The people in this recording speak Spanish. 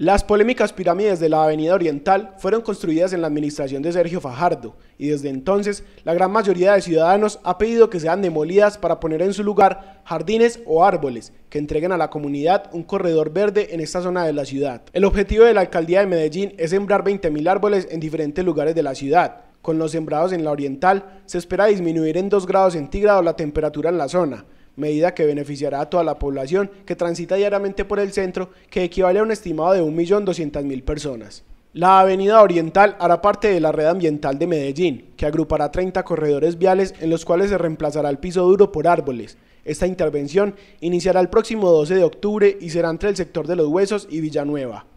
Las polémicas pirámides de la Avenida Oriental fueron construidas en la administración de Sergio Fajardo y desde entonces la gran mayoría de ciudadanos ha pedido que sean demolidas para poner en su lugar jardines o árboles que entreguen a la comunidad un corredor verde en esta zona de la ciudad. El objetivo de la alcaldía de Medellín es sembrar 20.000 árboles en diferentes lugares de la ciudad. Con los sembrados en la Oriental se espera disminuir en 2 grados centígrados la temperatura en la zona medida que beneficiará a toda la población que transita diariamente por el centro, que equivale a un estimado de 1.200.000 personas. La Avenida Oriental hará parte de la red ambiental de Medellín, que agrupará 30 corredores viales en los cuales se reemplazará el piso duro por árboles. Esta intervención iniciará el próximo 12 de octubre y será entre el sector de Los Huesos y Villanueva.